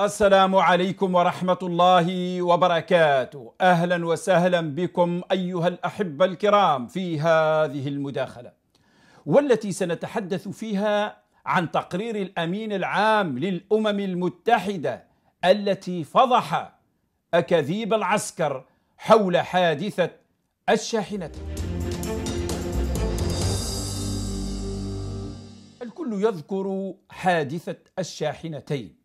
السلام عليكم ورحمة الله وبركاته أهلا وسهلا بكم أيها الأحبة الكرام في هذه المداخلة والتي سنتحدث فيها عن تقرير الأمين العام للأمم المتحدة التي فضح أكاذيب العسكر حول حادثة الشاحنة الكل يذكر حادثة الشاحنتين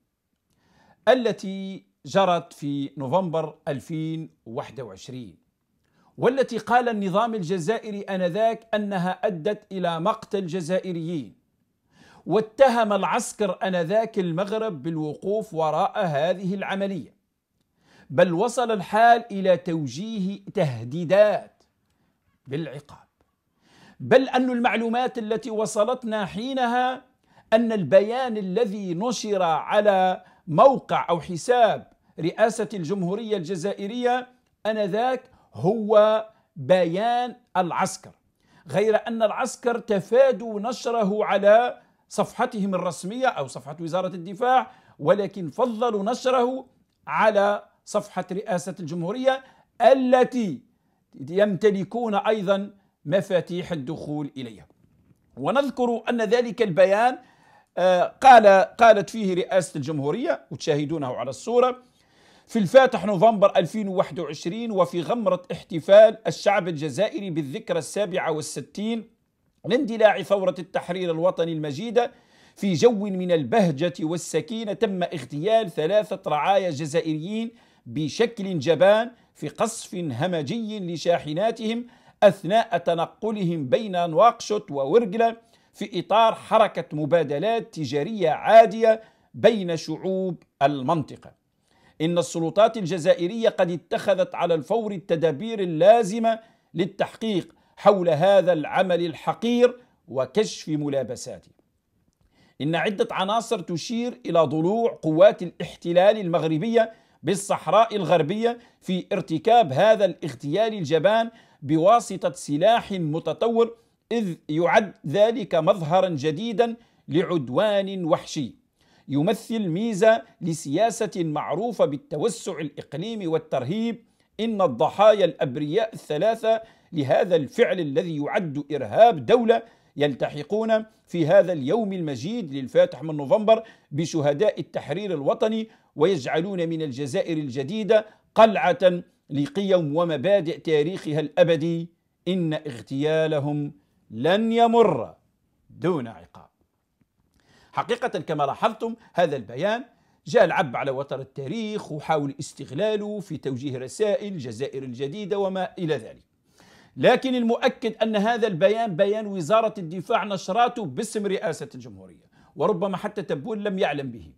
التي جرت في نوفمبر 2021 والتي قال النظام الجزائري انذاك انها ادت الى مقتل جزائريين واتهم العسكر انذاك المغرب بالوقوف وراء هذه العمليه بل وصل الحال الى توجيه تهديدات بالعقاب بل ان المعلومات التي وصلتنا حينها ان البيان الذي نشر على موقع أو حساب رئاسة الجمهورية الجزائرية أنذاك هو بيان العسكر غير أن العسكر تفادوا نشره على صفحتهم الرسمية أو صفحة وزارة الدفاع ولكن فضلوا نشره على صفحة رئاسة الجمهورية التي يمتلكون أيضا مفاتيح الدخول إليها ونذكر أن ذلك البيان قال قالت فيه رئاسة الجمهورية وتشاهدونه على الصورة في الفاتح نوفمبر 2021 وفي غمرة احتفال الشعب الجزائري بالذكرى السابعة والستين لاندلاع ثورة التحرير الوطني المجيدة في جو من البهجة والسكينة تم اغتيال ثلاثة رعايا جزائريين بشكل جبان في قصف همجي لشاحناتهم أثناء تنقلهم بين نواقشوت وورقلة في إطار حركة مبادلات تجارية عادية بين شعوب المنطقة إن السلطات الجزائرية قد اتخذت على الفور التدابير اللازمة للتحقيق حول هذا العمل الحقير وكشف ملابساته إن عدة عناصر تشير إلى ضلوع قوات الاحتلال المغربية بالصحراء الغربية في ارتكاب هذا الاغتيال الجبان بواسطة سلاح متطور إذ يعد ذلك مظهرا جديدا لعدوان وحشي يمثل ميزة لسياسة معروفة بالتوسع الإقليمي والترهيب إن الضحايا الأبرياء الثلاثة لهذا الفعل الذي يعد إرهاب دولة يلتحقون في هذا اليوم المجيد للفاتح من نوفمبر بشهداء التحرير الوطني ويجعلون من الجزائر الجديدة قلعة لقيم ومبادئ تاريخها الأبدي إن اغتيالهم لن يمر دون عقاب حقيقة كما لاحظتم هذا البيان جاء العب على وتر التاريخ وحاول استغلاله في توجيه رسائل الجزائر الجديدة وما إلى ذلك لكن المؤكد أن هذا البيان بيان وزارة الدفاع نشراته باسم رئاسة الجمهورية وربما حتى تبون لم يعلم به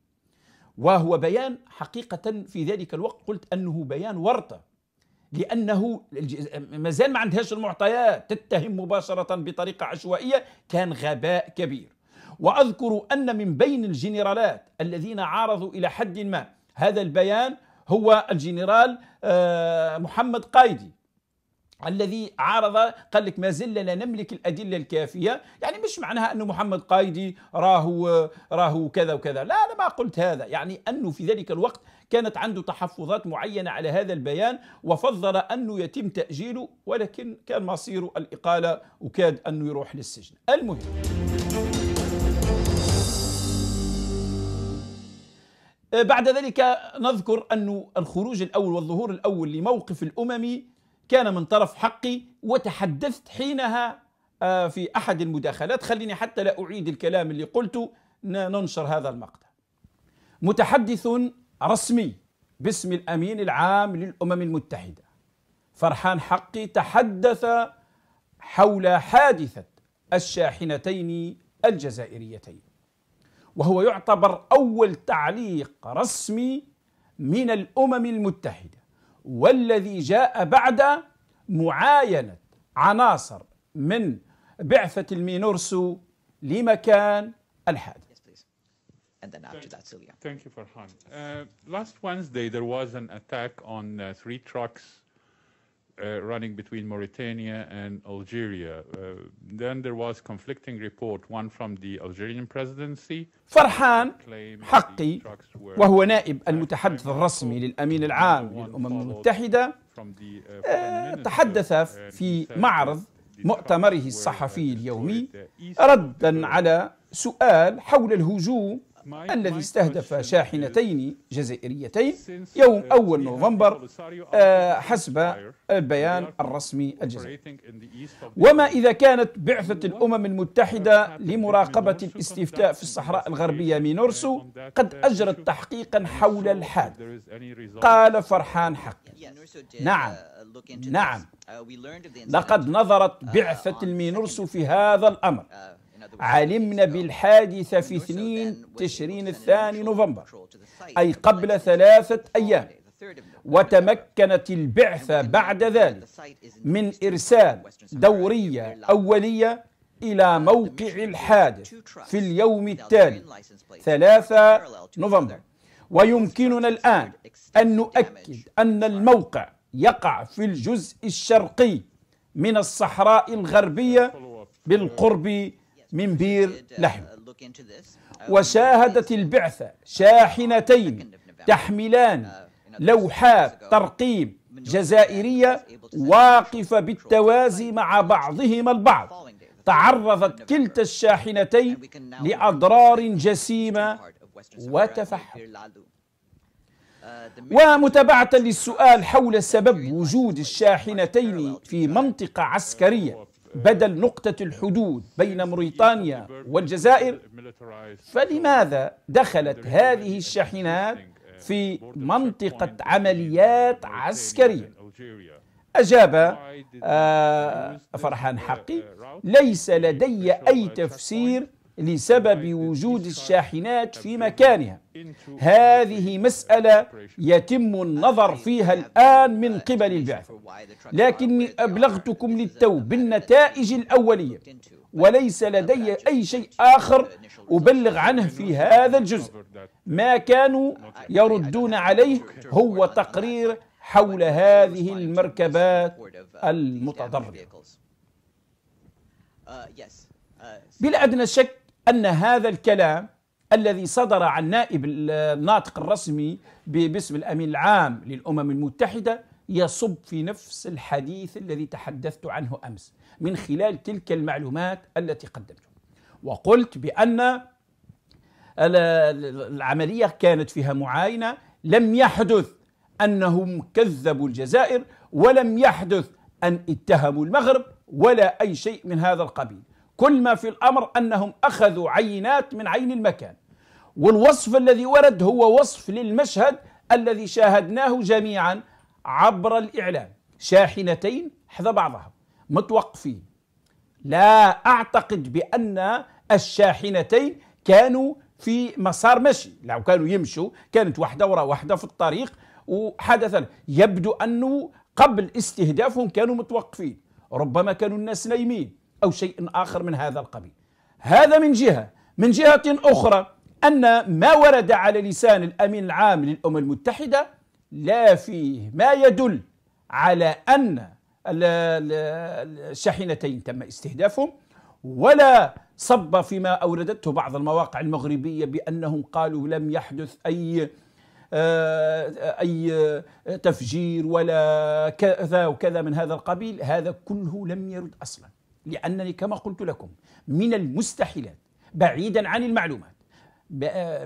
وهو بيان حقيقة في ذلك الوقت قلت أنه بيان ورطة لانه مازال ما عندهاش المعطيات تتهم مباشره بطريقه عشوائيه كان غباء كبير واذكر ان من بين الجنرالات الذين عارضوا الى حد ما هذا البيان هو الجنرال آه، محمد قايدي الذي عارض قال لك ما زلنا لا نملك الادله الكافيه يعني مش معناها انه محمد قايدي راهو راهو كذا وكذا لا انا ما قلت هذا يعني انه في ذلك الوقت كانت عنده تحفظات معينه على هذا البيان وفضل انه يتم تاجيله ولكن كان مصيره الاقاله وكاد انه يروح للسجن المهم بعد ذلك نذكر أن الخروج الأول والظهور الأول لموقف الأممي كان من طرف حقي وتحدثت حينها آه، في أحد المداخلات خليني حتى لا أعيد الكلام اللي قلته ننشر هذا المقطع متحدث رسمي باسم الأمين العام للأمم المتحدة فرحان حقي تحدث حول حادثة الشاحنتين الجزائريتين وهو يعتبر أول تعليق رسمي من الأمم المتحدة والذي جاء بعد معاينة عناصر من بعثة المينورسو لمكان الحادث and then after that, Sylvia. Thank you, Farhan. Uh, last Wednesday, there was an attack on uh, three trucks uh, running between Mauritania and Algeria. Uh, then there was conflicting report, one from the Algerian presidency. فرحان حقي وهو نائب المتحدث الرسمي للأمين العام للأمم المتحدة uh, آه، تحدث في معرض مؤتمره الصحفي uh, اليومي ردا على سؤال حول الهجوم الذي استهدف شاحنتين جزائريتين يوم 1 نوفمبر آه، حسب البيان الرسمي الجزائري وما إذا كانت بعثة الأمم المتحدة لمراقبة الاستفتاء في الصحراء الغربية مينورسو قد أجرت تحقيقا حول الحادث قال فرحان حق نعم نعم لقد نظرت بعثة المينورسو في هذا الأمر علمنا بالحادثة في 2 تشرين الثاني نوفمبر أي قبل ثلاثة أيام وتمكنت البعثة بعد ذلك من إرسال دورية أولية إلى موقع الحادث في اليوم التالي 3 نوفمبر ويمكننا الآن أن نؤكد أن الموقع يقع في الجزء الشرقي من الصحراء الغربية بالقرب من بير لحم uh, uh, وشاهدت البعثة شاحنتين تحملان uh, لوحات ترقيم جزائرية واقفة بالتوازي مع بعضهما البعض تعرضت كلتا الشاحنتين لأضرار جسيمة وتفحم ومتابعة للسؤال حول سبب وجود الشاحنتين في منطقة عسكرية بدل نقطة الحدود بين موريتانيا والجزائر فلماذا دخلت هذه الشاحنات في منطقة عمليات عسكرية أجاب آه، فرحان حقي ليس لدي أي تفسير لسبب وجود الشاحنات في مكانها هذه مسألة يتم النظر فيها الآن من قبل البعثة لكني أبلغتكم للتو بالنتائج الأولية وليس لدي أي شيء آخر أبلغ عنه في هذا الجزء ما كانوا يردون عليه هو تقرير حول هذه المركبات uh, المتضررة uh, uh, بلا أدنى شك أن هذا الكلام الذي صدر عن نائب الناطق الرسمي باسم الأمين العام للأمم المتحدة يصب في نفس الحديث الذي تحدثت عنه أمس من خلال تلك المعلومات التي قدمتها وقلت بأن العملية كانت فيها معاينة لم يحدث أنهم كذبوا الجزائر ولم يحدث أن اتهموا المغرب ولا أي شيء من هذا القبيل كل ما في الأمر أنهم أخذوا عينات من عين المكان والوصف الذي ورد هو وصف للمشهد الذي شاهدناه جميعا عبر الإعلام شاحنتين حذا بعضها متوقفين لا أعتقد بأن الشاحنتين كانوا في مسار مشي لو كانوا يمشوا كانت واحدة وراء واحدة في الطريق وحدث يبدو أنه قبل استهدافهم كانوا متوقفين ربما كانوا الناس نايمين أو شيء آخر من هذا القبيل هذا من جهة من جهة أخرى أن ما ورد على لسان الأمين العام للأمم المتحدة لا فيه ما يدل على أن الشاحنتين تم استهدافهم ولا صب فيما أوردته بعض المواقع المغربية بأنهم قالوا لم يحدث أي آه، أي تفجير ولا كذا وكذا من هذا القبيل هذا كله لم يرد أصلاً لأنني كما قلت لكم من المستحيلات بعيدا عن المعلومات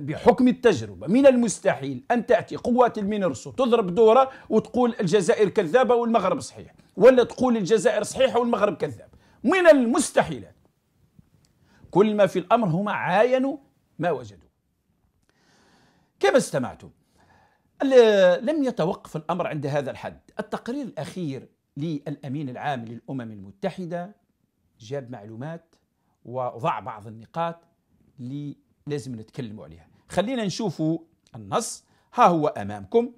بحكم التجربة من المستحيل أن تأتي قوات المينرسو تضرب دورة وتقول الجزائر كذابة والمغرب صحيح ولا تقول الجزائر صحيحة والمغرب كذاب من المستحيلات كل ما في الأمر هم عاينوا ما وجدوا كما استمعتم لم يتوقف الأمر عند هذا الحد التقرير الأخير للأمين العام للأمم المتحدة جاب معلومات وضع بعض النقاط اللي لازم نتكلموا عليها خلينا نشوفوا النص ها هو أمامكم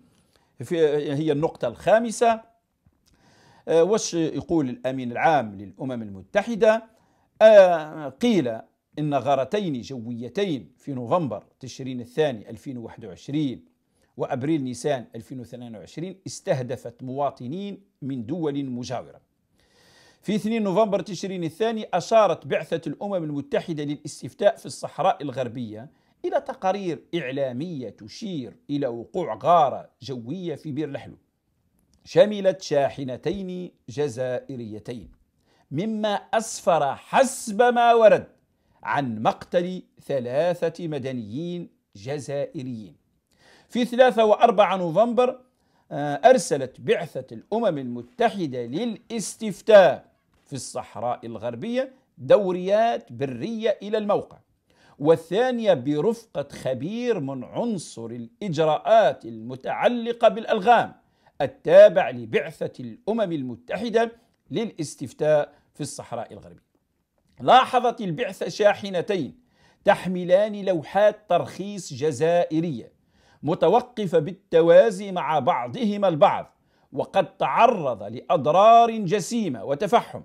في هي النقطة الخامسة آه، وش يقول الأمين العام للأمم المتحدة آه، قيل إن غارتين جويتين في نوفمبر تشرين الثاني 2021 وأبريل نيسان 2022 استهدفت مواطنين من دول مجاورة في 2 نوفمبر تشرين الثاني أشارت بعثة الأمم المتحدة للاستفتاء في الصحراء الغربية إلى تقارير إعلامية تشير إلى وقوع غارة جوية في بير لحلو شملت شاحنتين جزائريتين مما أسفر حسب ما ورد عن مقتل ثلاثة مدنيين جزائريين في 3 و4 نوفمبر آه، أرسلت بعثة الأمم المتحدة للاستفتاء في الصحراء الغربية دوريات برية إلى الموقع والثانية برفقة خبير من عنصر الإجراءات المتعلقة بالألغام التابع لبعثة الأمم المتحدة للاستفتاء في الصحراء الغربية لاحظت البعثة شاحنتين تحملان لوحات ترخيص جزائرية متوقفة بالتوازي مع بعضهما البعض وقد تعرض لأضرار جسيمة وتفحم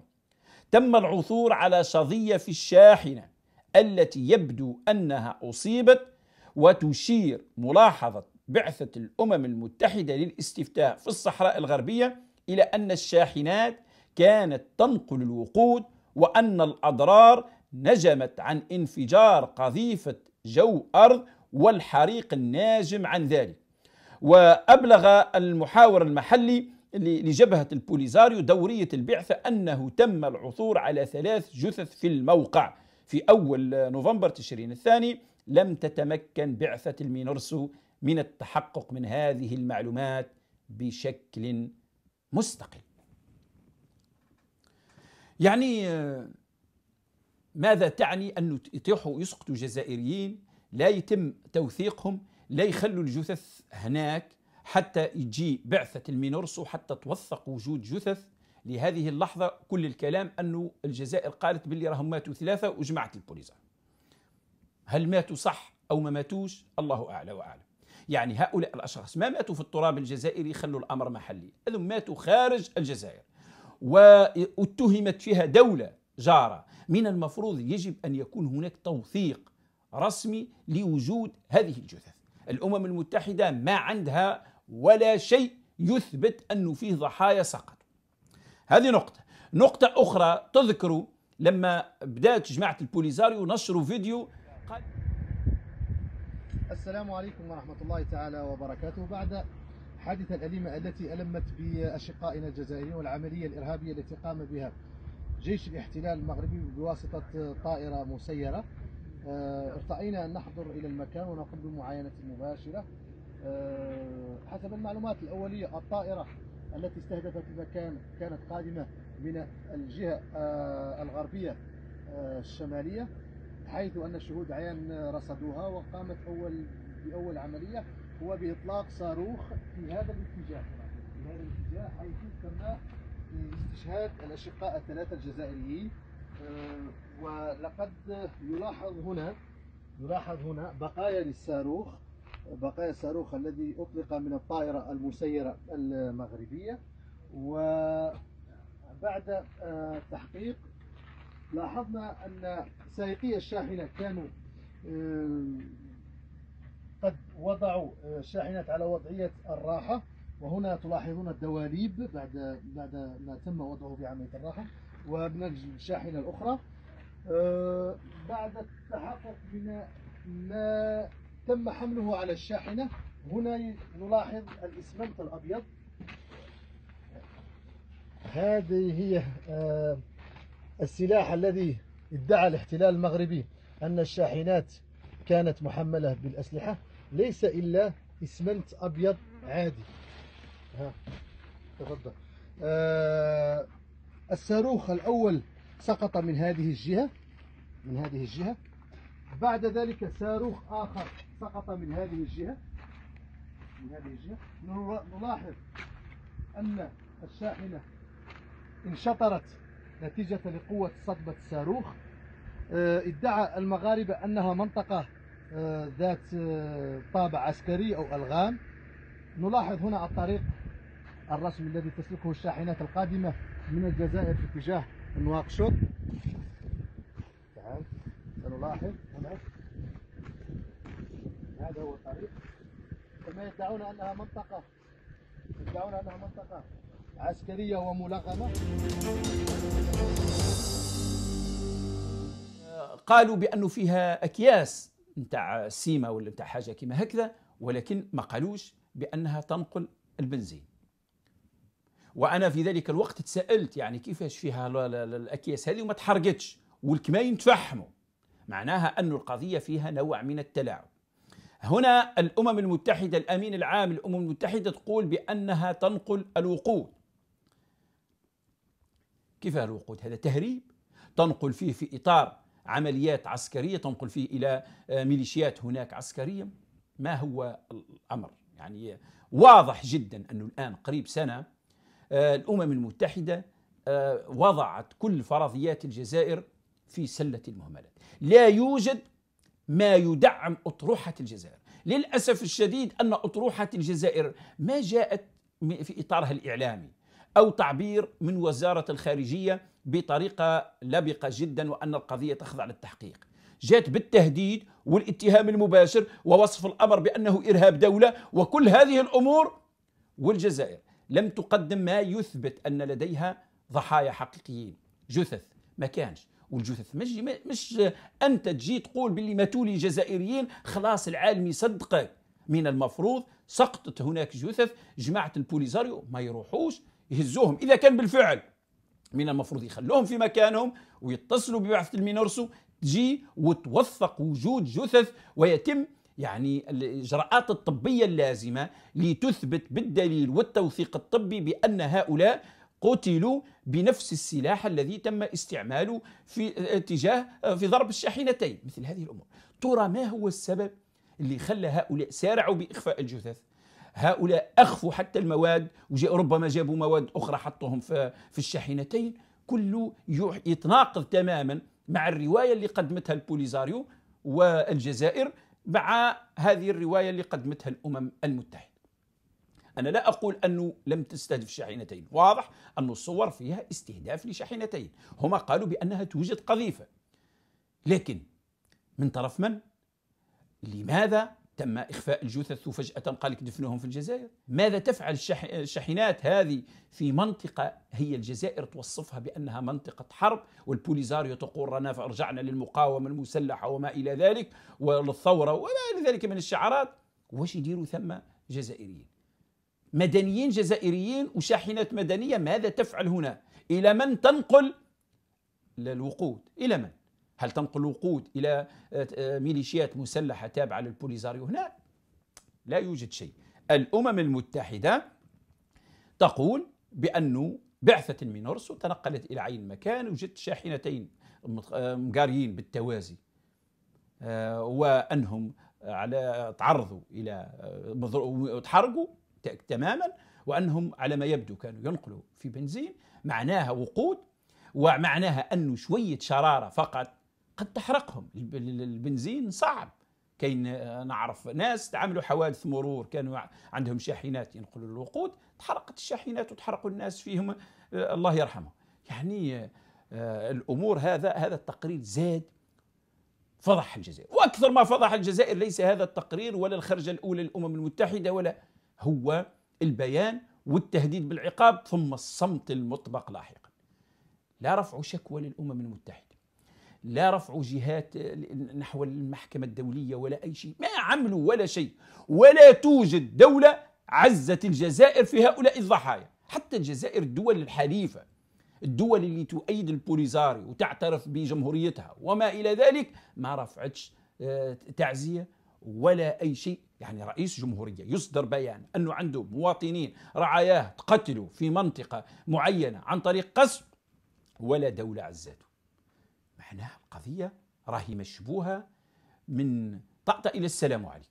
تم العثور على شظية في الشاحنة التي يبدو أنها أصيبت وتشير ملاحظة بعثة الأمم المتحدة للاستفتاء في الصحراء الغربية إلى أن الشاحنات كانت تنقل الوقود وأن الأضرار نجمت عن انفجار قذيفة جو أرض والحريق الناجم عن ذلك وأبلغ المحاور المحلي لجبهة البوليزاريو دورية البعثة أنه تم العثور على ثلاث جثث في الموقع في أول نوفمبر تشرين الثاني لم تتمكن بعثة المينورسو من التحقق من هذه المعلومات بشكل مستقل يعني ماذا تعني أن يتيحوا يسقطوا جزائريين لا يتم توثيقهم لا يخلوا الجثث هناك حتى يجي بعثة المينورس وحتى توثق وجود جثث لهذه اللحظة كل الكلام أنه الجزائر قالت باللي راهم ماتوا ثلاثة وجمعت البوليزا هل ماتوا صح أو ما ماتوش الله أعلى وأعلم يعني هؤلاء الأشخاص ما ماتوا في التراب الجزائري خلوا الأمر محلي هذم ماتوا خارج الجزائر واتهمت فيها دولة جارة من المفروض يجب أن يكون هناك توثيق رسمي لوجود هذه الجثث الأمم المتحدة ما عندها ولا شيء يثبت أنه فيه ضحايا سقطوا هذه نقطة نقطة أخرى تذكروا لما بدأت جماعة البوليزاريو نشروا فيديو قال السلام عليكم ورحمة الله تعالى وبركاته بعد الحادثة الأليمة التي ألمت بأشقائنا الجزائريين والعملية الإرهابية التي قام بها جيش الاحتلال المغربي بواسطة طائرة مسيرة آه، ارتأينا أن نحضر إلى المكان ونقوم بمعاينة مباشرة آه، حسب المعلومات الأولية الطائرة التي استهدفت المكان كانت قادمة من الجهة آه، الغربية آه، الشمالية حيث أن الشهود عيان رصدوها وقامت أول بأول عملية هو بإطلاق صاروخ في هذا الاتجاه في هذا الاتجاه حيث تم استشهاد الأشقاء الثلاثة الجزائريين ولقد يلاحظ هنا يلاحظ هنا بقايا للصاروخ بقايا الصاروخ الذي أطلق من الطائرة المسيرة المغربية وبعد آه، تحقيق لاحظنا أن سائقي الشاحنة كانوا آه، قد وضعوا آه، الشاحنات على وضعية الراحة وهنا تلاحظون الدواليب بعد بعد ما تم وضعه بعملية الراحة ومن الشاحنة الأخرى بعد التحقق من ما تم حمله على الشاحنة هنا نلاحظ الإسمنت الأبيض هذه هي آه، السلاح الذي ادعى الاحتلال المغربي أن الشاحنات كانت محملة بالأسلحة ليس إلا إسمنت أبيض عادي ها تفضل آه الصاروخ الأول سقط من هذه الجهة من هذه الجهة بعد ذلك صاروخ آخر سقط من هذه الجهة من هذه الجهة نلاحظ أن الشاحنة انشطرت نتيجة لقوة صدمة الصاروخ آه، ادعى المغاربة أنها منطقة آه، ذات آه، طابع عسكري أو ألغام نلاحظ هنا الطريق الرسمي الذي تسلكه الشاحنات القادمة من الجزائر في اتجاه نواقشوط تعال سنلاحظ هذا هو الطريق كما يدعون انها منطقه يدعون انها منطقه عسكريه وملغمه قالوا بانه فيها اكياس نتاع سيما ولا نتاع حاجه كيما هكذا ولكن ما قالوش بانها تنقل البنزين وانا في ذلك الوقت تسالت يعني كيفاش فيها الاكياس هذه وما تحرقتش والكماين تفحموا معناها أن القضية فيها نوع من التلاعب هنا الأمم المتحدة الأمين العام الأمم المتحدة تقول بأنها تنقل الوقود كيف الوقود هذا تهريب تنقل فيه في إطار عمليات عسكرية تنقل فيه إلى آه، ميليشيات هناك عسكرية ما هو الأمر يعني واضح جدا أنه الآن قريب سنة آه، الأمم المتحدة آه، وضعت كل فرضيات الجزائر في سلة المهملات لا يوجد ما يدعم أطروحة الجزائر للأسف الشديد أن أطروحة الجزائر ما جاءت في إطارها الإعلامي أو تعبير من وزارة الخارجية بطريقة لبقة جدا وأن القضية تخضع للتحقيق جاءت بالتهديد والاتهام المباشر ووصف الأمر بأنه إرهاب دولة وكل هذه الأمور والجزائر لم تقدم ما يثبت أن لديها ضحايا حقيقيين جثث ما كانش والجثث مش مش انت تجي تقول باللي ماتولي جزائريين خلاص العالم يصدقك من المفروض سقطت هناك جثث جماعه البوليزاريو ما يروحوش يهزوهم اذا كان بالفعل من المفروض يخلوهم في مكانهم ويتصلوا ببعثه المينورسو تجي وتوثق وجود جثث ويتم يعني الاجراءات الطبيه اللازمه لتثبت بالدليل والتوثيق الطبي بان هؤلاء قتلوا بنفس السلاح الذي تم استعماله في اتجاه آه، آه، في ضرب الشاحنتين مثل هذه الامور ترى ما هو السبب اللي خلى هؤلاء سارعوا باخفاء الجثث هؤلاء اخفوا حتى المواد وربما جابوا مواد اخرى حطوهم في الشاحنتين كله يتناقض تماما مع الروايه اللي قدمتها البوليزاريو والجزائر مع هذه الروايه اللي قدمتها الامم المتحده أنا لا أقول أنه لم تستهدف شاحنتين واضح أن الصور فيها استهداف لشاحنتين هما قالوا بأنها توجد قذيفة لكن من طرف من؟ لماذا تم إخفاء الجثث وفجأة قال لك دفنوهم في الجزائر ماذا تفعل الشاحنات هذه في منطقة هي الجزائر توصفها بأنها منطقة حرب والبوليزاريو تقول رانا رجعنا للمقاومة المسلحة وما إلى ذلك وللثورة وما إلى ذلك من الشعارات واش يديروا ثم جزائريين مدنيين جزائريين وشاحنات مدنية ماذا تفعل هنا إلى من تنقل الوقود إلى من هل تنقل الوقود إلى آه، آه، ميليشيات مسلحة تابعة للبوليزاريو هنا لا يوجد شيء الأمم المتحدة تقول بأنه بعثة من أرسو تنقلت إلى عين مكان وجدت شاحنتين آه، مقاريين بالتوازي وأنهم على تعرضوا إلى وتحرقوا تماما وأنهم على ما يبدو كانوا ينقلوا في بنزين معناها وقود ومعناها أنه شوية شرارة فقط قد تحرقهم البنزين صعب كاين نعرف ناس تعملوا حوادث مرور كانوا عندهم شاحنات ينقلوا الوقود تحرقت الشاحنات وتحرقوا الناس فيهم آه، الله يرحمه يعني آه، الامور هذا هذا التقرير زاد فضح الجزائر واكثر ما فضح الجزائر ليس هذا التقرير ولا الخرجه الاولى للامم المتحده ولا هو البيان والتهديد بالعقاب ثم الصمت المطبق لاحقا لا رفع شكوى للأمم المتحدة لا رفع جهات نحو المحكمة الدولية ولا أي شيء ما عملوا ولا شيء ولا توجد دولة عزت الجزائر في هؤلاء الضحايا حتى الجزائر الدول الحليفة الدول اللي تؤيد البوليزاري وتعترف بجمهوريتها وما إلى ذلك ما رفعتش آه، تعزية ولا أي شيء يعني رئيس جمهورية يصدر بيان أنه عنده مواطنين رعاياه تقتلوا في منطقة معينة عن طريق قصف ولا دولة عزاته معناها القضية راهي مشبوهة من طأطأ إلى السلام عليكم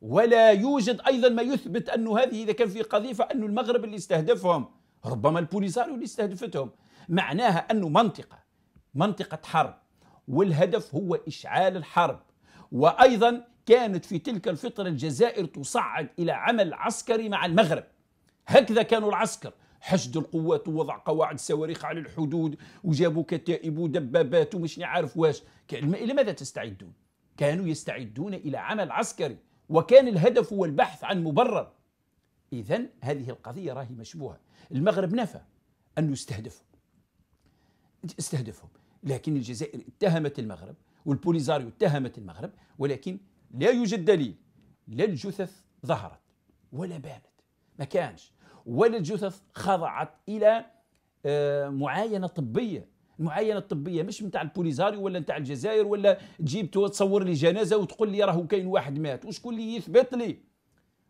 ولا يوجد أيضا ما يثبت أنه هذه إذا كان في قذيفة انه المغرب اللي استهدفهم ربما البوليساريو اللي استهدفتهم معناها أنه منطقة منطقة حرب والهدف هو إشعال الحرب وأيضا كانت في تلك الفترة الجزائر تصعد إلى عمل عسكري مع المغرب هكذا كانوا العسكر حشد القوات ووضع قواعد صواريخ على الحدود وجابوا كتائب ودبابات ومش نعرف واش لماذا تستعدون؟ كانوا يستعدون إلى عمل عسكري وكان الهدف هو البحث عن مبرر إذا هذه القضية راهي مشبوهة المغرب نفى أنه يستهدفهم استهدفهم لكن الجزائر اتهمت المغرب والبوليزاريو اتهمت المغرب ولكن لا يوجد دليل لا الجثث ظهرت ولا بانت ما كانش ولا الجثث خضعت الى آه، معاينه طبيه المعاينه الطبيه مش نتاع البوليزاريو ولا نتاع الجزائر ولا تجيب تصور لي جنازه وتقول لي راهو كاين واحد مات وشكون اللي يثبت لي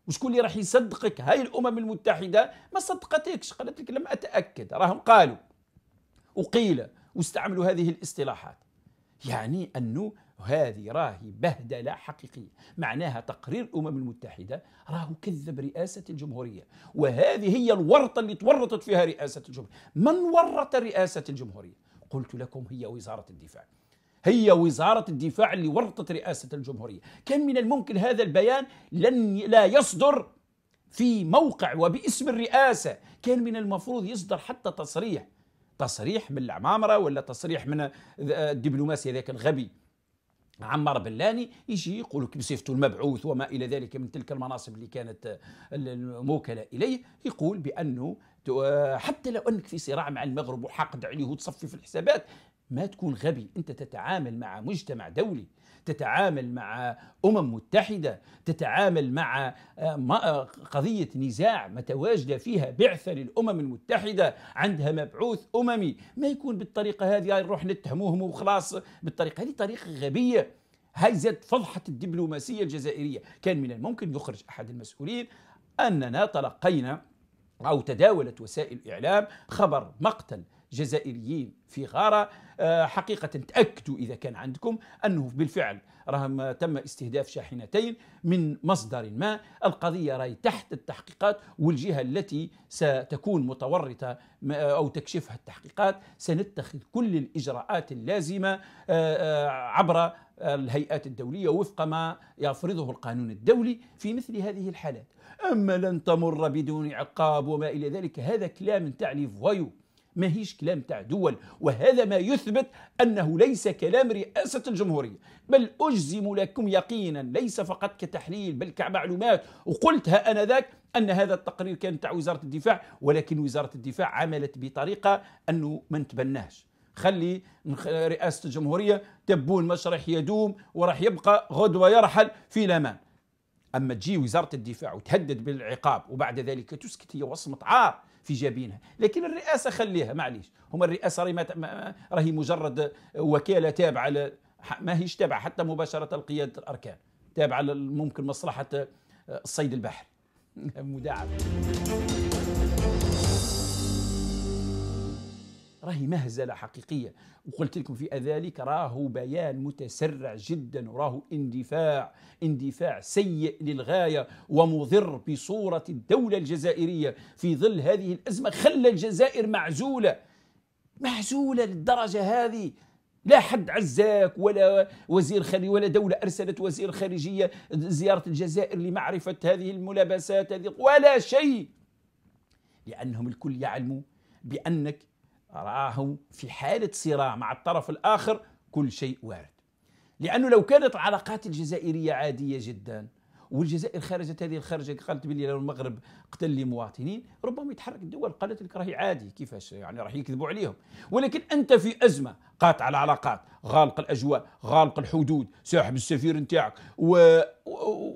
وشكون اللي راح يصدقك هاي الامم المتحده ما صدقتكش قالت لك لم اتاكد راهم قالوا وقيل واستعملوا هذه الاصطلاحات يعني انه وهذه راهي بهدلة حقيقية معناها تقرير الأمم المتحدة راهو كذب رئاسة الجمهورية وهذه هي الورطة اللي تورطت فيها رئاسة الجمهورية من ورط رئاسة الجمهورية؟ قلت لكم هي وزارة الدفاع هي وزارة الدفاع اللي ورطت رئاسة الجمهورية كم من الممكن هذا البيان لن لا يصدر في موقع وباسم الرئاسة كان من المفروض يصدر حتى تصريح تصريح من العمامرة ولا تصريح من آه، الدبلوماسي ذاك الغبي عمار بلاني يجي يقول لك بصفته المبعوث وما الى ذلك من تلك المناصب اللي كانت آه، الموكله اليه يقول بانه آه، حتى لو انك في صراع مع المغرب وحاقد عليه وتصفي في الحسابات ما تكون غبي انت تتعامل مع مجتمع دولي تتعامل مع أمم متحدة تتعامل مع آه، آه، قضية نزاع متواجدة فيها بعثة للأمم المتحدة عندها مبعوث أممي ما يكون بالطريقة هذه نروح نتهموهم وخلاص بالطريقة هذه طريقة غبية هاي زاد فضحة الدبلوماسية الجزائرية كان من الممكن يخرج أحد المسؤولين أننا تلقينا أو تداولت وسائل الإعلام خبر مقتل جزائريين في غارة آه، حقيقة تأكدوا إذا كان عندكم أنه بالفعل راهم تم استهداف شاحنتين من مصدر ما القضية راي تحت التحقيقات والجهة التي ستكون متورطة أو تكشفها التحقيقات سنتخذ كل الإجراءات اللازمة آه، آه، عبر الهيئات الدولية وفق ما يفرضه القانون الدولي في مثل هذه الحالات أما لن تمر بدون عقاب وما إلى ذلك هذا كلام تعني فوايو ماهيش كلام تاع دول وهذا ما يثبت أنه ليس كلام رئاسة الجمهورية بل أجزم لكم يقينا ليس فقط كتحليل بل كمعلومات وقلتها أنذاك أن هذا التقرير كان تاع وزارة الدفاع ولكن وزارة الدفاع عملت بطريقة أنه ما نتبناهش خلي رئاسة الجمهورية تبون مش راح يدوم وراح يبقى غدوة يرحل في الأمان أما تجي وزارة الدفاع وتهدد بالعقاب وبعد ذلك تسكت هي وصمة عار في جبينها لكن الرئاسة خليها معليش هما الرئاسة راهي راهي مجرد وكالة تابعة ما هيش تابعة حتى مباشرة لقيادة الأركان تابعة ممكن مصلحة آه، الصيد البحري مداعب راهي مهزله حقيقيه وقلت لكم في ذلك راهو بيان متسرع جدا وراه اندفاع اندفاع سيء للغايه ومضر بصوره الدوله الجزائريه في ظل هذه الازمه خلى الجزائر معزوله معزوله للدرجه هذه لا حد عزاك ولا وزير خارجية ولا دولة أرسلت وزير خارجية زيارة الجزائر لمعرفة هذه الملابسات هذه ولا شيء لأنهم الكل يعلموا بأنك راه في حالة صراع مع الطرف الآخر كل شيء وارد لأنه لو كانت العلاقات الجزائرية عادية جدا والجزائر خرجت هذه الخرجة قالت بلي لو المغرب قتل لي مواطنين ربما يتحرك الدول قالت لك راهي عادي كيفاش يعني راح يكذبوا عليهم ولكن أنت في أزمة قاطع العلاقات غالق الأجواء غالق الحدود ساحب السفير نتاعك و...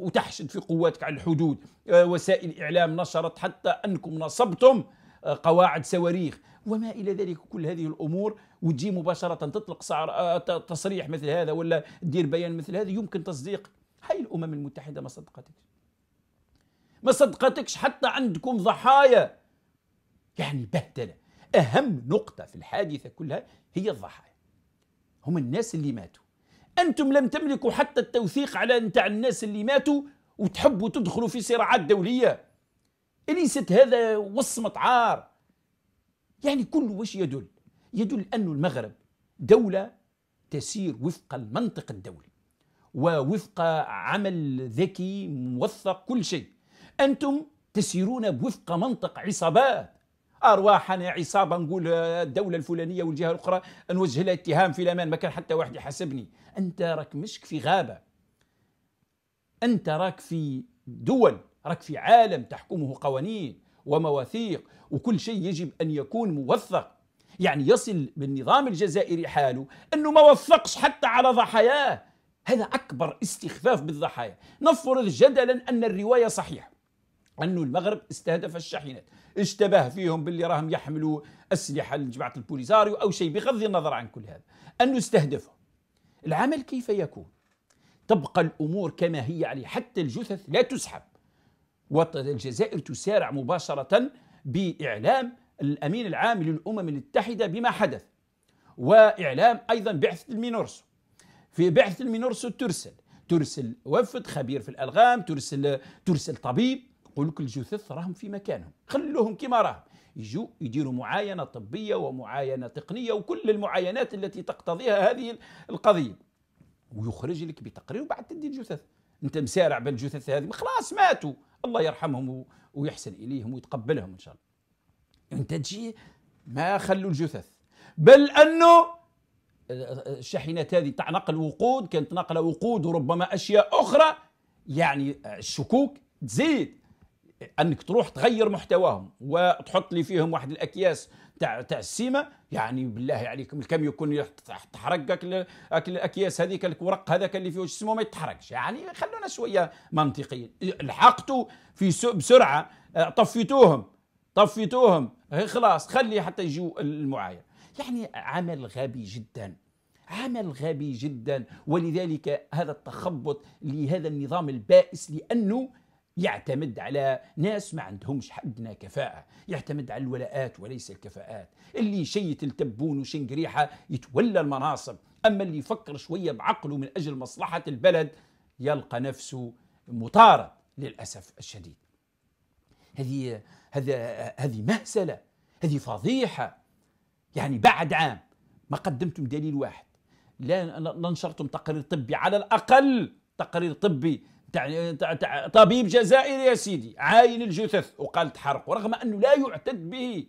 وتحشد في قواتك على الحدود آه، وسائل إعلام نشرت حتى أنكم نصبتم قواعد صواريخ وما الى ذلك كل هذه الامور وتجي مباشره تطلق سعر آه، تصريح مثل هذا ولا تدير بيان مثل هذا يمكن تصديق هاي الامم المتحده ما صدقتكش ما صدقتكش حتى عندكم ضحايا يعني بهدله اهم نقطه في الحادثه كلها هي الضحايا هم الناس اللي ماتوا انتم لم تملكوا حتى التوثيق على نتاع الناس اللي ماتوا وتحبوا تدخلوا في صراعات دوليه أليست هذا وصمة عار يعني كل وش يدل يدل أن المغرب دولة تسير وفق المنطق الدولي ووفق عمل ذكي موثق كل شيء أنتم تسيرون وفق منطق عصابات ارواحنا عصابه نقول آه، الدوله الفلانيه والجهه الاخرى نوجه لها اتهام في الامان ما كان حتى واحد يحاسبني انت راك مشك في غابه انت راك في دول راك في عالم تحكمه قوانين ومواثيق وكل شيء يجب أن يكون موثق يعني يصل بالنظام الجزائري حاله أنه ما وثقش حتى على ضحاياه هذا أكبر استخفاف بالضحايا نفرض جدلا أن الرواية صحيحة انه المغرب استهدف الشاحنات اشتبه فيهم باللي راهم يحملوا أسلحة لجماعة البوليساريو أو شيء بغض النظر عن كل هذا أنه استهدفهم العمل كيف يكون تبقى الأمور كما هي عليه حتى الجثث لا تسحب والجزائر تسارع مباشرة بإعلام الأمين العام للأمم المتحدة بما حدث وإعلام أيضا بعثة المينورسو في بعثة المينورسو ترسل ترسل وفد خبير في الألغام ترسل ترسل طبيب يقول لك الجثث راهم في مكانهم خلوهم كما راهم يجوا يديروا معاينة طبية ومعاينة تقنية وكل المعاينات التي تقتضيها هذه القضية ويخرج لك بتقرير وبعد تدي الجثث انت مسارع بالجثث هذه خلاص ماتوا الله يرحمهم ويحسن اليهم ويتقبلهم ان شاء الله انت تجي ما خلوا الجثث بل انه الشاحنات هذه تاع نقل وقود كانت ناقله وقود وربما اشياء اخرى يعني الشكوك تزيد انك تروح تغير محتواهم وتحط لي فيهم واحد الاكياس تاع تاع السيما يعني بالله عليكم الكم يكون تحرق الاكياس هذيك الورق هذاك اللي فيه اسمه ما يتحرقش يعني خلونا شويه منطقيين لحقتوا في بسرعه آه، طفيتوهم طفيتوهم خلاص خلي حتى يجوا المعاير يعني عمل غبي جدا عمل غبي جدا ولذلك هذا التخبط لهذا النظام البائس لانه يعتمد على ناس ما عندهمش حدنا كفاءة يعتمد على الولاءات وليس الكفاءات اللي يشيت التبون وشنقريحة يتولى المناصب أما اللي يفكر شوية بعقله من أجل مصلحة البلد يلقى نفسه مطارد للأسف الشديد هذه هذا هذه مهزلة هذه فضيحة يعني بعد عام ما قدمتم دليل واحد لا نشرتم تقرير طبي على الأقل تقرير طبي طبيب جزائري يا سيدي عاين الجثث وقال تحرق رغم أنه لا يعتد به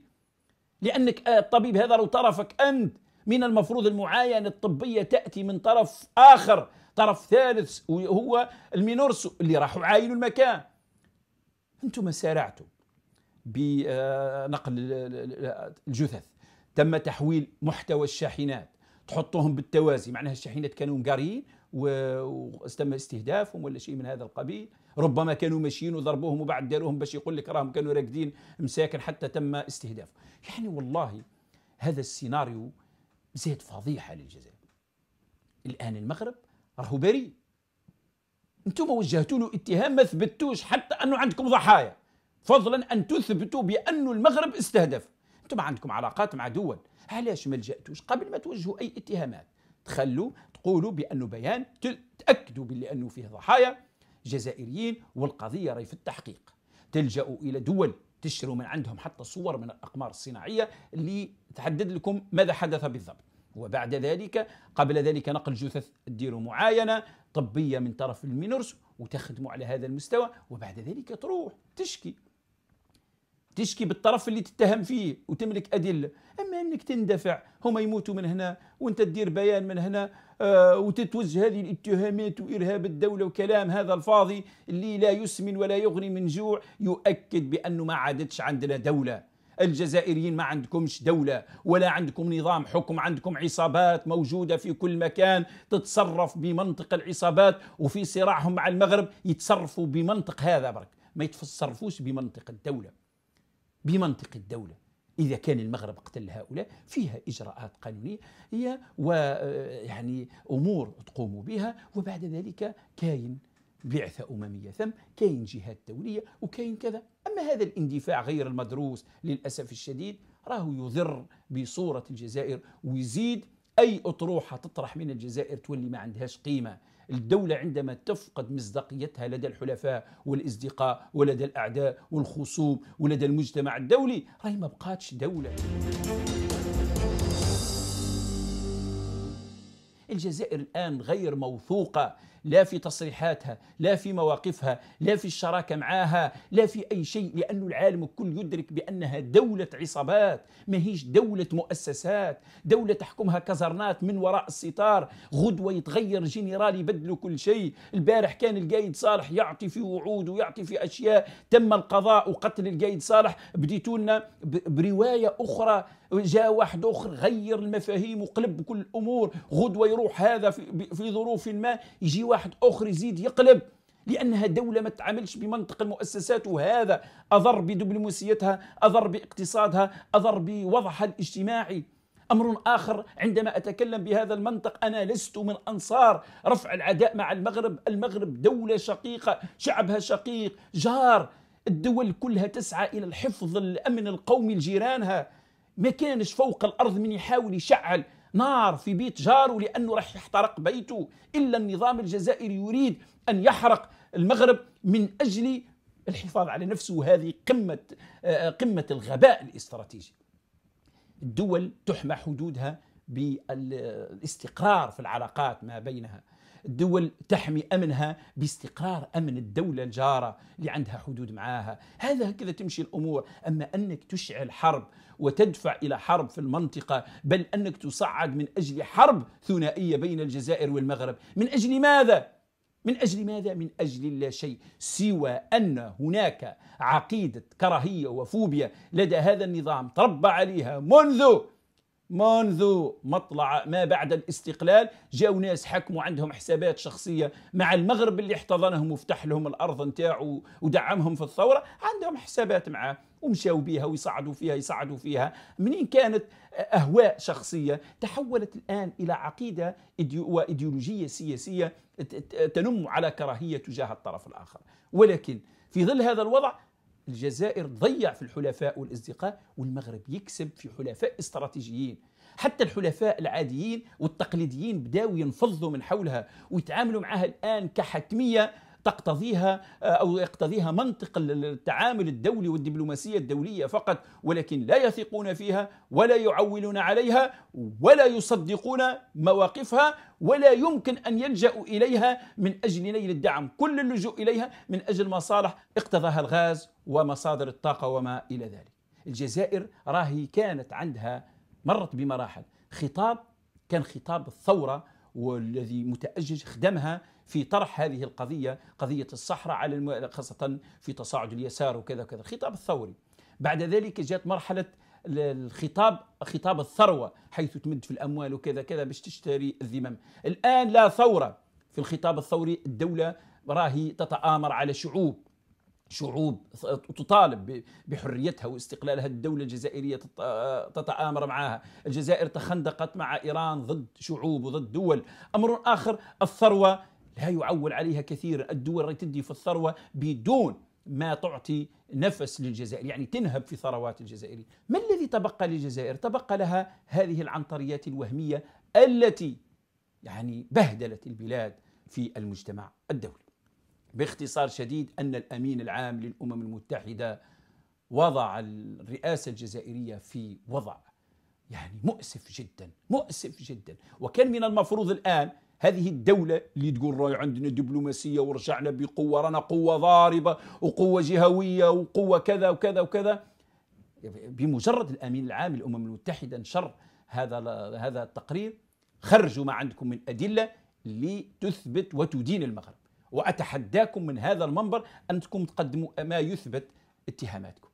لأنك آه، الطبيب هذا لو طرفك أنت من المفروض المعاينة الطبية تأتي من طرف آخر طرف ثالث وهو المينورسو اللي راحوا عاينوا المكان أنتم سارعتم بنقل آه، الجثث تم تحويل محتوى الشاحنات تحطوهم بالتوازي معناها الشاحنات كانوا قاريين وتم استهدافهم ولا شيء من هذا القبيل ربما كانوا ماشيين وضربوهم وبعد داروهم باش يقول لك راهم كانوا راقدين مساكن حتى تم استهدافهم يعني والله هذا السيناريو زاد فضيحه للجزائر الان المغرب راهو بريء انتم وجهتوا له اتهام ما ثبتوش حتى انه عندكم ضحايا فضلا ان تثبتوا بانه المغرب استهدف انتم عندكم علاقات مع دول علاش ما لجأتوش قبل ما توجهوا اي اتهامات تخلوا تقولوا بأنه بيان تأكدوا باللي أنه فيه ضحايا جزائريين والقضية راهي في التحقيق تلجأوا إلى دول تشتروا من عندهم حتى صور من الأقمار الصناعية اللي تحدد لكم ماذا حدث بالضبط وبعد ذلك قبل ذلك نقل جثث ديروا معاينة طبية من طرف المينورس وتخدموا على هذا المستوى وبعد ذلك تروح تشكي تشكي بالطرف اللي تتهم فيه وتملك أدلة أما أنك تندفع هما يموتوا من هنا وانت تدير بيان من هنا آه، وتتوج هذه الاتهامات وإرهاب الدولة وكلام هذا الفاضي اللي لا يسمن ولا يغني من جوع يؤكد بأنه ما عادتش عندنا دولة الجزائريين ما عندكمش دولة ولا عندكم نظام حكم عندكم عصابات موجودة في كل مكان تتصرف بمنطق العصابات وفي صراعهم مع المغرب يتصرفوا بمنطق هذا برك ما يتصرفوش بمنطق الدولة بمنطق الدولة إذا كان المغرب قتل هؤلاء فيها إجراءات قانونية هي ويعني آه، أمور تقوم بها وبعد ذلك كاين بعثة أممية ثم كاين جهات دولية وكاين كذا أما هذا الاندفاع غير المدروس للأسف الشديد راه يضر بصورة الجزائر ويزيد أي أطروحة تطرح من الجزائر تولي ما عندهاش قيمة الدولة عندما تفقد مصداقيتها لدى الحلفاء والأصدقاء ولدى الأعداء والخصوم ولدى المجتمع الدولي راهي ما بقاتش دولة الجزائر الآن غير موثوقة لا في تصريحاتها لا في مواقفها لا في الشراكة معها لا في أي شيء لأن العالم الكل يدرك بأنها دولة عصابات ما هيش دولة مؤسسات دولة تحكمها كزرنات من وراء الستار غدوة يتغير جنرال يبدلوا كل شيء البارح كان القايد صالح يعطي في وعود ويعطي في أشياء تم القضاء وقتل القايد صالح بديتونا برواية أخرى جاء واحد اخر غير المفاهيم وقلب كل الامور غدوه يروح هذا في, في ظروف ما يجي واحد اخر يزيد يقلب لانها دوله ما تعملش بمنطق المؤسسات وهذا اضر بدبلوماسيتها اضر باقتصادها اضر بوضعها الاجتماعي امر اخر عندما اتكلم بهذا المنطق انا لست من انصار رفع العداء مع المغرب المغرب دوله شقيقه شعبها شقيق جار الدول كلها تسعى الى الحفظ الامن القومي لجيرانها ما كانش فوق الأرض من يحاول يشعل نار في بيت جاره لأنه راح يحترق بيته إلا النظام الجزائري يريد أن يحرق المغرب من أجل الحفاظ على نفسه وهذه قمة آه، قمة الغباء الاستراتيجي الدول تحمى حدودها بالاستقرار في العلاقات ما بينها الدول تحمي امنها باستقرار امن الدوله الجاره اللي عندها حدود معاها، هذا هكذا تمشي الامور، اما انك تشعل حرب وتدفع إلى حرب في المنطقة بل أنك تصعد من أجل حرب ثنائية بين الجزائر والمغرب من أجل ماذا؟ من أجل ماذا؟ من أجل لا شيء سوى أن هناك عقيدة كراهية وفوبيا لدى هذا النظام تربى عليها منذ منذ مطلع ما بعد الاستقلال جاو ناس حكموا عندهم حسابات شخصية مع المغرب اللي احتضنهم وفتح لهم الأرض نتاعو ودعمهم في الثورة عندهم حسابات معاه ومشاو بها ويصعدوا فيها يصعدوا فيها منين كانت أهواء شخصية تحولت الآن إلى عقيدة وإيديولوجية سياسية تنم على كراهية تجاه الطرف الآخر ولكن في ظل هذا الوضع الجزائر تضيع في الحلفاء والأصدقاء والمغرب يكسب في حلفاء استراتيجيين حتى الحلفاء العاديين والتقليديين بداوا ينفضوا من حولها ويتعاملوا معها الآن كحتمية تقتضيها آه، أو يقتضيها منطق التعامل الدولي والدبلوماسية الدولية فقط ولكن لا يثقون فيها ولا يعولون عليها ولا يصدقون مواقفها ولا يمكن أن يلجأوا إليها من أجل نيل الدعم كل اللجوء إليها من أجل مصالح اقتضاها الغاز ومصادر الطاقة وما إلى ذلك الجزائر راهي كانت عندها مرت بمراحل خطاب كان خطاب الثورة والذي متأجج خدمها في طرح هذه القضية قضية الصحراء على الم... خاصة في تصاعد اليسار وكذا وكذا الخطاب الثوري بعد ذلك جاءت مرحلة الخطاب خطاب الثروة حيث تمد في الأموال وكذا كذا باش تشتري الذمم الآن لا ثورة في الخطاب الثوري الدولة راهي تتآمر على شعوب شعوب تطالب بحريتها واستقلالها الدولة الجزائرية تتآمر معها الجزائر تخندقت مع إيران ضد شعوب وضد دول أمر آخر الثروة لا يعول عليها كثير الدول راهي تدي في الثروة بدون ما تعطي نفس للجزائر يعني تنهب في ثروات الجزائر ما الذي تبقى للجزائر؟ تبقى لها هذه العنطريات الوهمية التي يعني بهدلت البلاد في المجتمع الدولي باختصار شديد أن الأمين العام للأمم المتحدة وضع الرئاسة الجزائرية في وضع يعني مؤسف جدا مؤسف جدا وكان من المفروض الآن هذه الدولة اللي تقول راي عندنا دبلوماسية ورجعنا بقوة رانا قوة ضاربة وقوة جهوية وقوة كذا وكذا وكذا بمجرد الأمين العام للأمم المتحدة نشر هذا هذا التقرير خرجوا ما عندكم من أدلة لتثبت وتدين المغرب وأتحداكم من هذا المنبر أنكم تقدموا ما يثبت اتهاماتكم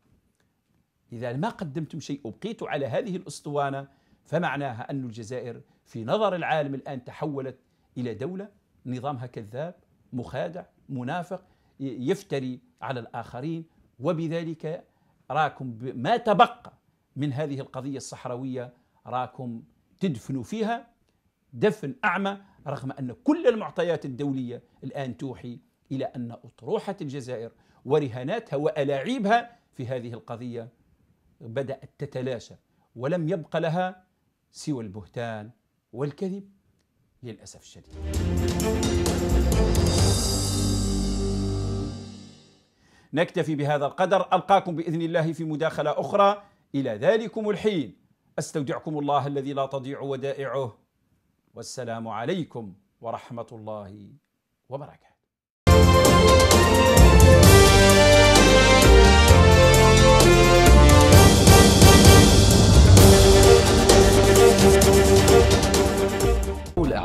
إذا ما قدمتم شيء وبقيتوا على هذه الأسطوانة فمعناها أن الجزائر في نظر العالم الآن تحولت إلى دولة نظامها كذاب مخادع منافق يفتري على الآخرين وبذلك راكم ما تبقى من هذه القضية الصحراوية راكم تدفنوا فيها دفن أعمى رغم أن كل المعطيات الدولية الآن توحي إلى أن أطروحة الجزائر ورهاناتها وألاعيبها في هذه القضية بدأت تتلاشى ولم يبق لها سوى البهتان والكذب للأسف الشديد نكتفي بهذا القدر ألقاكم بإذن الله في مداخلة أخرى إلى ذلكم الحين أستودعكم الله الذي لا تضيع ودائعه والسلام عليكم ورحمة الله وبركاته